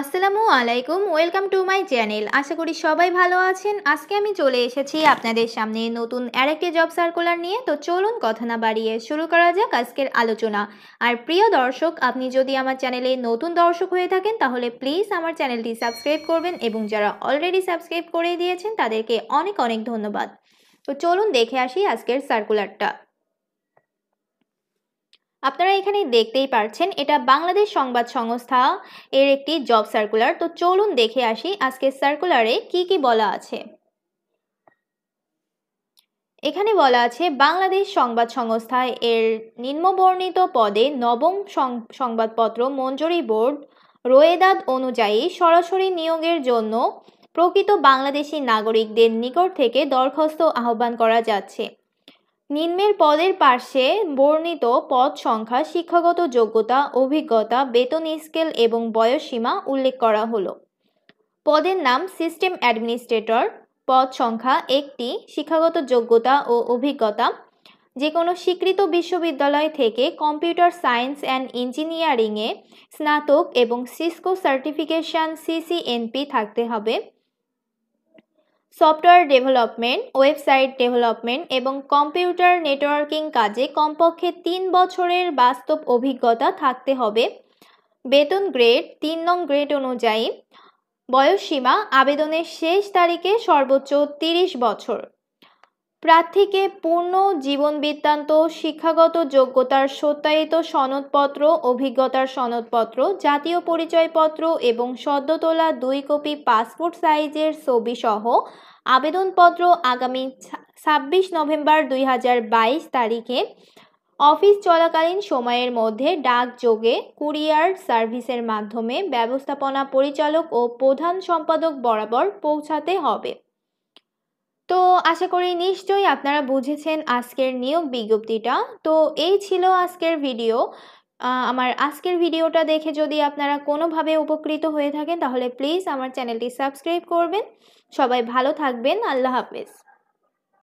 আসসালামু আলাইকুম welcome to my channel আশা করি সবাই ভালো আছেন আজকে আমি চলে এসেছি আপনাদের সামনে নতুন আরেকটি জব সার্কুলার নিয়ে তো চলুন কথা না বাড়িয়ে শুরু করা যাক আজকের আলোচনা আর প্রিয় দর্শক আপনি যদি আমার চ্যানেলে নতুন দর্শক হয়ে থাকেন তাহলে প্লিজ আমার চ্যানেলটি সাবস্ক্রাইব করবেন এবং যারা অলরেডি সাবস্ক্রাইব করে দিয়েছেন তাদেরকে অনেক অনেক ধন্যবাদ তো চলুন দেখে আসি আজকের সার্কুলারটা আপনারা এখানে দেখতেই পারছেন এটা বাংলাদেশ সংবাদ সংস্থা এর একটি জব সার্কুলার তো চলুন দেখে আসি আজকে সার্কুলারে কি কি বলা আছে এখানে বলা আছে বাংলাদেশ সংবাদ সংস্থায় এর নিম্নবর্ণিত পদে নবম সংবাদপত্র মঞ্জুরি বোর্ড রোয়েদাদ অনুযায়ী সরাসরি নিয়োগের জন্য প্রকৃত বাংলাদেশি নাগরিকদের নিকট থেকে দরখাস্ত আহ্বান করা যাচ্ছে নিম্নের পদের পার্শ্বে বর্ণিত পদ সংখ্যা শিক্ষাগত যোগ্যতা অভিজ্ঞতা বেতন স্কেল এবং বয়সসীমা উল্লেখ করা হলো পদের নাম সিস্টেম অ্যাডমিনিস্ট্রেটর পদ সংখ্যা একটি শিক্ষাগত যোগ্যতা ও অভিজ্ঞতা যে কোনো স্বীকৃত বিশ্ববিদ্যালয় থেকে কম্পিউটার সায়েন্স অ্যান্ড ইঞ্জিনিয়ারিংয়ে স্নাতক এবং সিসকো সার্টিফিকেশান সিসিএনপি থাকতে হবে সফটওয়্যার ডেভেলপমেন্ট ওয়েবসাইট ডেভেলপমেন্ট এবং কম্পিউটার নেটওয়ার্কিং কাজে কমপক্ষে তিন বছরের বাস্তব অভিজ্ঞতা থাকতে হবে বেতন গ্রেড তিন নং গ্রেড অনুযায়ী বয়সসীমা আবেদনের শেষ তারিখে সর্বোচ্চ তিরিশ বছর প্রার্থীকে পূর্ণ জীবন বৃত্তান্ত শিক্ষাগত যোগ্যতার সত্যায়িত সনদপত্র অভিজ্ঞতার সনদপত্র জাতীয় পরিচয়পত্র এবং সদ্য তোলা দুই কপি পাসপোর্ট সাইজের ছবি সহ আবেদনপত্র আগামী ছাব্বিশ নভেম্বর দুই তারিখে অফিস চলাকালীন সময়ের মধ্যে ডাকযোগে কুরিয়ার সার্ভিসের মাধ্যমে ব্যবস্থাপনা পরিচালক ও প্রধান সম্পাদক বরাবর পৌঁছাতে হবে তো আশা করি নিশ্চয়ই আপনারা বুঝেছেন আজকের নিয়োগ বিজ্ঞপ্তিটা তো এই ছিল আজকের ভিডিও আমার আজকের ভিডিওটা দেখে যদি আপনারা কোনোভাবে উপকৃত হয়ে থাকেন তাহলে প্লিজ আমার চ্যানেলটি সাবস্ক্রাইব করবেন সবাই ভালো থাকবেন আল্লাহ হাফেজ